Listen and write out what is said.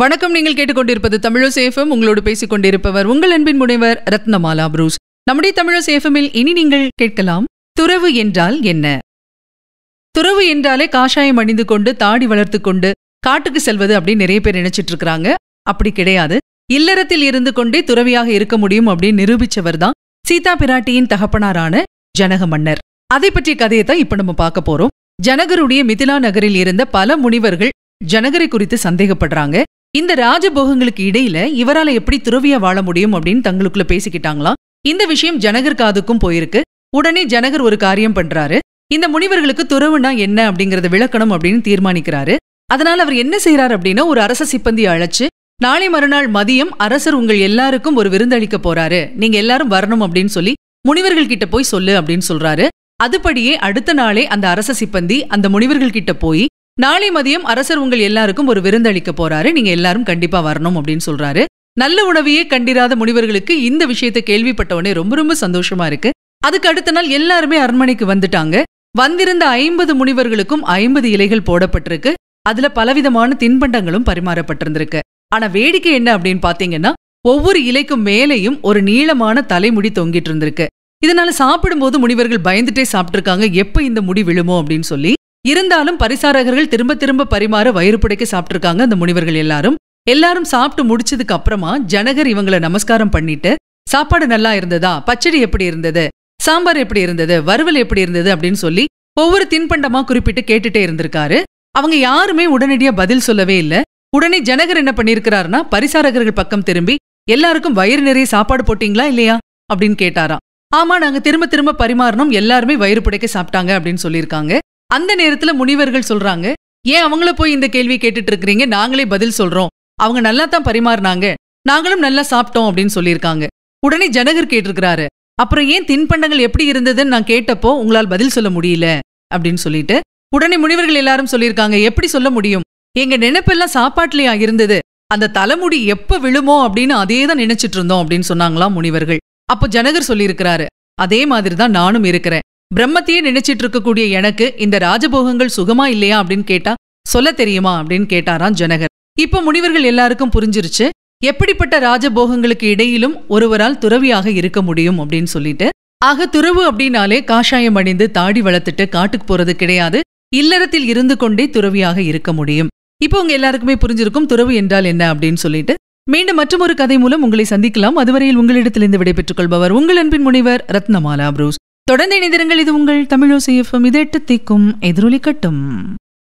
வணக்கம் நீங்கள் கேட்டுக்கொண்டிருப்பது தமிழசேஃபம் உங்களோடு பேசிக் கொண்டிருப்பவர் உங்கள் அன்பின் முனைவர் ரத்னமாலா புரூஸ் நம்முடைய தமிழசேஃபமில் இனி நீங்கள் கேட்கலாம் துறவு என்றால் என்ன துறவு என்றாலே காஷாயம் அணிந்து கொண்டு தாடி வளர்த்து கொண்டு காட்டுக்கு செல்வது அப்படின்னு நிறைய பேர் நினைச்சிட்டு இருக்கிறாங்க அப்படி கிடையாது இல்லறத்தில் இருந்து கொண்டே துறவியாக இருக்க முடியும் அப்படின்னு நிரூபிச்சவர் தான் சீதா பிராட்டியின் தகப்பனாரான ஜனக மன்னர் அதை பற்றிய கதையை தான் இப்ப நம்ம பார்க்க போறோம் ஜனகருடைய மிதிலா நகரில் இருந்த பல முனிவர்கள் ஜனகரை குறித்து சந்தேகப்படுறாங்க இந்த ராஜபோகங்களுக்கு இடையில இவரால் எப்படி துறவியா வாழ முடியும் அப்படின்னு தங்களுக்குள்ள பேசிக்கிட்டாங்களாம் இந்த விஷயம் ஜனகர் காதுக்கும் போயிருக்கு உடனே ஜனகர் ஒரு காரியம் பண்றாரு இந்த முனிவர்களுக்கு துறவுனா என்ன அப்படிங்கறத விளக்கணும் அப்படின்னு தீர்மானிக்கிறாரு அதனால அவர் என்ன செய்யறாரு அப்படின்னா ஒரு அரச சிப்பந்தி அழைச்சு நாளை மறுநாள் மதியம் அரசர் உங்கள் எல்லாருக்கும் ஒரு விருந்தளிக்க போறாரு நீங்க எல்லாரும் வரணும் அப்படின்னு சொல்லி முனிவர்கள் கிட்ட போய் சொல்லு அப்படின்னு சொல்றாரு அதுபடியே அடுத்த நாளே அந்த அரச சிப்பந்தி அந்த முனிவர்கள் கிட்ட போய் நாளை மதியம் அரசர் உங்கள் எல்லாருக்கும் ஒரு விருந்தளிக்க போறாரு நீங்க எல்லாரும் கண்டிப்பா வரணும் அப்படின்னு சொல்றாரு நல்ல உணவையே கண்டிராத முனிவர்களுக்கு இந்த விஷயத்தை கேள்விப்பட்ட உடனே ரொம்ப ரொம்ப சந்தோஷமா இருக்கு அதுக்கு அடுத்த நாள் எல்லாருமே அரண்மனைக்கு வந்துட்டாங்க வந்திருந்த ஐம்பது முனிவர்களுக்கும் ஐம்பது இலைகள் போடப்பட்டிருக்கு அதுல பலவிதமான தின்பண்டங்களும் பரிமாறப்பட்டிருந்திருக்கு ஆனா வேடிக்கை என்ன அப்படின்னு பாத்தீங்கன்னா ஒவ்வொரு இலைக்கும் மேலேயும் ஒரு நீளமான தலைமுடி தொங்கிட்டு இருந்திருக்கு இதனால சாப்பிடும்போது முனிவர்கள் பயந்துட்டே சாப்பிட்டு இருக்காங்க எப்ப இந்த முடி விழுமோ அப்படின்னு சொல்லி இருந்தாலும் பரிசாரகர்கள் திரும்ப திரும்ப பரிமாற வயிறு புடைக்க சாப்பிட்டுருக்காங்க அந்த முனிவர்கள் எல்லாரும் எல்லாரும் சாப்பிட்டு முடிச்சதுக்கு அப்புறமா ஜனகர் இவங்களை நமஸ்காரம் பண்ணிட்டு சாப்பாடு நல்லா இருந்ததா பச்சடி எப்படி இருந்தது சாம்பார் எப்படி இருந்தது வறுவல் எப்படி இருந்தது அப்படின்னு சொல்லி ஒவ்வொரு தின்பண்டமா குறிப்பிட்டு கேட்டுட்டே இருந்திருக்காரு அவங்க யாருமே உடனடியா பதில் சொல்லவே இல்லை உடனே ஜனகர் என்ன பண்ணிருக்கிறாருன்னா பரிசாரகர்கள் பக்கம் திரும்பி எல்லாருக்கும் வயிறு நிறைய சாப்பாடு போட்டீங்களா இல்லையா அப்படின்னு கேட்டாராம் ஆமா நாங்க திரும்ப திரும்ப பரிமாறணும் எல்லாருமே வயிறு புடைக்க சாப்பிட்டாங்க அப்படின்னு சொல்லியிருக்காங்க அந்த நேரத்துல முனிவர்கள் சொல்றாங்க ஏன் அவங்கள போய் இந்த கேள்வி கேட்டுட்டு இருக்கிறீங்க நாங்களே பதில் சொல்றோம் அவங்க நல்லா தான் பரிமாறினாங்க நாங்களும் நல்லா சாப்பிட்டோம் அப்படின்னு சொல்லியிருக்காங்க உடனே ஜனகர் கேட்டிருக்கிறாரு அப்புறம் ஏன் தின்பண்டங்கள் எப்படி இருந்ததுன்னு நான் கேட்டப்போ உங்களால் பதில் சொல்ல முடியல அப்படின்னு சொல்லிட்டு உடனே முனிவர்கள் எல்லாரும் சொல்லியிருக்காங்க எப்படி சொல்ல முடியும் எங்க நினைப்பெல்லாம் சாப்பாட்டுலயா இருந்தது அந்த தலைமுடி எப்ப விழுமோ அப்படின்னு அதே தான் நினைச்சிட்டு இருந்தோம் அப்படின்னு சொன்னாங்களாம் முனிவர்கள் அப்போ ஜனகர் சொல்லியிருக்கிறாரு அதே மாதிரி தான் நானும் இருக்கிறேன் பிரம்மத்தையே நினைச்சிட்டு இருக்கக்கூடிய எனக்கு இந்த ராஜபோகங்கள் சுகமா இல்லையா அப்படின்னு கேட்டா சொல்ல தெரியுமா அப்படின்னு கேட்டாராம் ஜனகர் இப்ப முனிவர்கள் எல்லாருக்கும் புரிஞ்சிருச்சு எப்படிப்பட்ட ராஜபோகங்களுக்கு இடையிலும் ஒருவரால் துறவியாக இருக்க முடியும் அப்படின்னு சொல்லிட்டு ஆக துறவு அப்படின்னாலே காஷாயம் அணிந்து தாடி வளர்த்துட்டு காட்டுக்கு போறது கிடையாது இல்லறத்தில் இருந்து கொண்டே துறவியாக இருக்க முடியும் இப்போ உங்க எல்லாருக்குமே புரிஞ்சிருக்கும் துறவு என்றால் என்ன அப்படின்னு சொல்லிட்டு மீண்டும் மற்றொரு கதை மூலம் உங்களை சந்திக்கலாம் அதுவரையில் உங்களிடத்திலிருந்து விடைபெற்றுக் கொள்பவர் உங்கள் அன்பின் முனைவர் ரத்னமாலா புரூஸ் தொடர்ந்து இணைந்திருங்கள் இது உங்கள் தமிழோசி எஃப்எம் இதெட்டு தீக்கும் எதிரொலி கட்டும்